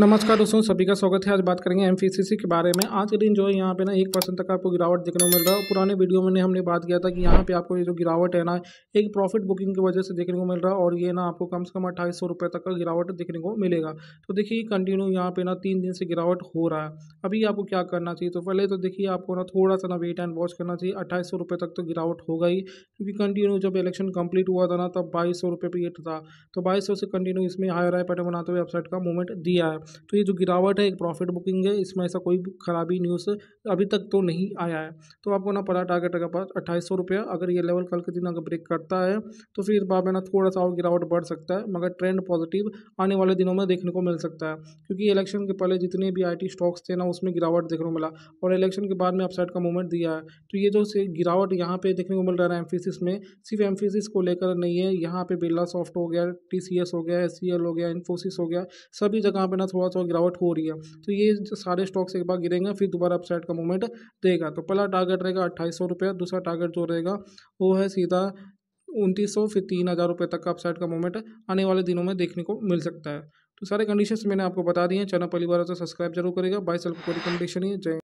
नमस्कार दोस्तों सभी का स्वागत है आज बात करेंगे एम के बारे में आज के दिन जो है यहाँ पे ना एक परसेंट तक आपको गिरावट देखने को मिल रहा है पुराने वीडियो में हमने बात किया था कि यहाँ पे आपको ये जो गिरावट है ना एक प्रॉफिट बुकिंग की वजह से देखने को मिल रहा है और ये ना आपको कम से कम अट्ठाईस सौ तक का गिरावट देखने को मिलेगा तो देखिए कंटिन्यू यहाँ पे ना तीन दिन से गिरावट हो रहा है अभी आपको क्या करना चाहिए तो पहले तो देखिए आपको ना थोड़ा सा ना वेट एंड वॉच करना चाहिए अट्ठाईस तक तो गिरावट होगा ही क्योंकि कंटिन्यू जब इलेक्शन कंप्लीट हुआ था ना तब बाईस सौ रुपये था तो बाईस से कंटिन्यू इसमें हायर हाई पैटर्न बनाते हुए वेबसाइट का मूवमेंट दिया है तो ये जो गिरावट है एक प्रॉफिट बुकिंग है इसमें ऐसा कोई खराबी न्यूज़ अभी तक तो नहीं आया है तो आपको ना पड़ा टारगेट का पास अट्ठाईस सौ रुपया अगर ये लेवल कल के दिन अगर ब्रेक करता है तो फिर बाद में ना थोड़ा सा और गिरावट बढ़ सकता है मगर ट्रेंड पॉजिटिव आने वाले दिनों में देखने को मिल सकता है क्योंकि इलेक्शन के पहले जितने भी आई स्टॉक्स थे ना उसमें गिरावट देखने को मिला और इलेक्शन के बाद में अपसाइड का मूवमेंट दिया है तो ये जो गिरावट यहाँ पे देखने को मिल रहा है एम्फिसिस में सिर्फ एम्फिसिस को लेकर नहीं है यहाँ पर बिरला सॉफ्ट हो गया टी हो गया एस हो गया इन्फोसिस हो गया सभी जगह पर ना थोड़ा थोड़ा गिरावट हो रही है तो ये सारे स्टॉक्स एक बार गिरेंगे फिर दोबारा अपसाइड का मूवमेंट देगा तो पहला टारगेट रहेगा अट्ठाईस सौ रुपया दूसरा टारगेट जो रहेगा वो है सीधा उनतीस सौ फिर तीन हज़ार रुपये तक का अपसाइड का मूवमेंट आने वाले दिनों में देखने को मिल सकता है तो सारे कंडीशंस मैंने आपको बता दिए हैं चैनल पहली बार तो सब्सक्राइब जरूर करेगा बाई सेल्फ को रिकमेंडेशन ही जय